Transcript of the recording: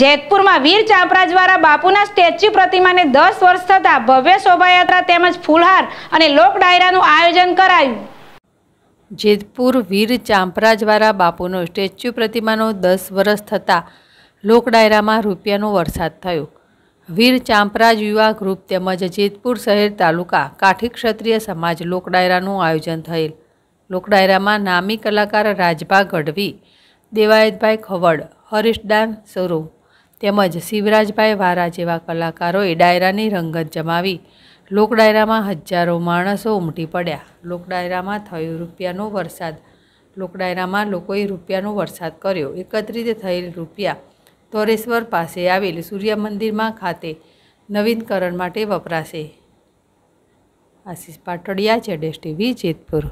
જેતપુરમાં વીર ચાપરા દ્વારા બાપુના સ્ટેચ્યુ પ્રતિમાને દસ વર્ષ થતાં ભવ્ય શોભાયાત્રા તેમજ ફૂલહાર અને લોક ડાયરાનું આયોજન કરાયું જેતપુર વીર ચાંપરા દ્વારા બાપુનો સ્ટેચ્યુ પ્રતિમાનો દસ વર્ષ થતાં લોકડાયરામાં રૂપિયાનો વરસાદ થયો વીર ચાંપરાજ યુવા ગ્રુપ તેમજ જેતપુર શહેર તાલુકા કાઠી ક્ષત્રિય સમાજ લોકડાયરાનું આયોજન થયેલ લોકડાયરામાં નામી કલાકાર રાજભા ગઢવી દેવાયતભાઈ ખવડ હરીશદાન સ્વરૂપ તેમજ શિવરાજભાઈ વારા જેવા કલાકારોએ ડાયરાની રંગત જમાવી લોકડાયરામાં હજારો માણસો ઉમટી પડ્યા લોક ડાયરામાં થયો રૂપિયાનો વરસાદ લોકડાયરામાં લોકોએ રૂપિયાનો વરસાદ કર્યો એકત્રિત થયેલ રૂપિયા તોરેશ્વર પાસે આવેલ સૂર્ય મંદિરમાં ખાતે નવીનકરણ માટે વપરાશે આશીષ પાટડિયા જેડેશ ટીવી જેતપુર